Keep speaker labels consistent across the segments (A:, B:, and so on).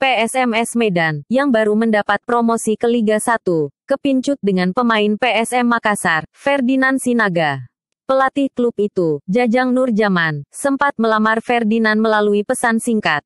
A: PSMS Medan, yang baru mendapat promosi ke Liga 1, kepincut dengan pemain PSM Makassar, Ferdinand Sinaga. Pelatih klub itu, Jajang Nurjaman, sempat melamar Ferdinand melalui pesan singkat.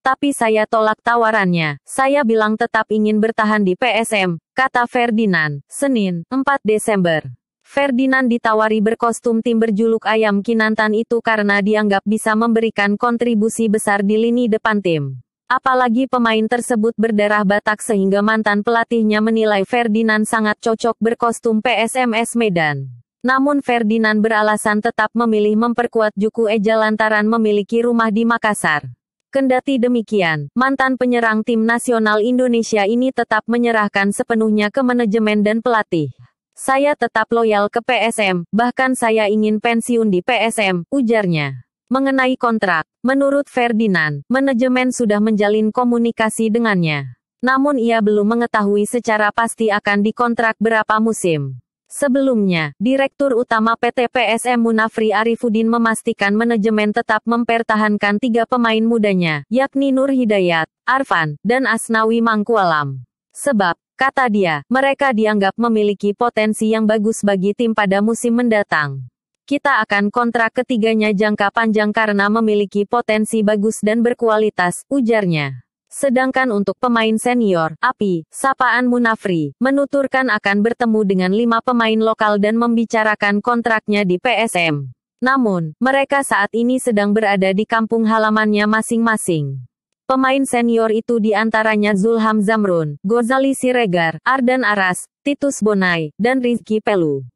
A: Tapi saya tolak tawarannya, saya bilang tetap ingin bertahan di PSM, kata Ferdinand, Senin, 4 Desember. Ferdinand ditawari berkostum tim berjuluk Ayam Kinantan itu karena dianggap bisa memberikan kontribusi besar di lini depan tim. Apalagi pemain tersebut berdarah Batak sehingga mantan pelatihnya menilai Ferdinand sangat cocok berkostum PSMS Medan. Namun Ferdinand beralasan tetap memilih memperkuat Juku Eja lantaran memiliki rumah di Makassar. Kendati demikian, mantan penyerang tim nasional Indonesia ini tetap menyerahkan sepenuhnya ke manajemen dan pelatih. Saya tetap loyal ke PSM, bahkan saya ingin pensiun di PSM, ujarnya. Mengenai kontrak, menurut Ferdinand, manajemen sudah menjalin komunikasi dengannya. Namun ia belum mengetahui secara pasti akan dikontrak berapa musim. Sebelumnya, Direktur Utama PT PSM Munafri Arifudin memastikan manajemen tetap mempertahankan tiga pemain mudanya, yakni Nur Hidayat, Arfan, dan Asnawi Mangkualam. Sebab, kata dia, mereka dianggap memiliki potensi yang bagus bagi tim pada musim mendatang kita akan kontrak ketiganya jangka panjang karena memiliki potensi bagus dan berkualitas, ujarnya. Sedangkan untuk pemain senior, Api, Sapaan Munafri, menuturkan akan bertemu dengan lima pemain lokal dan membicarakan kontraknya di PSM. Namun, mereka saat ini sedang berada di kampung halamannya masing-masing. Pemain senior itu diantaranya Zulham Zamrun, Gozali Siregar, Ardan Aras, Titus Bonai, dan Rizky Pelu.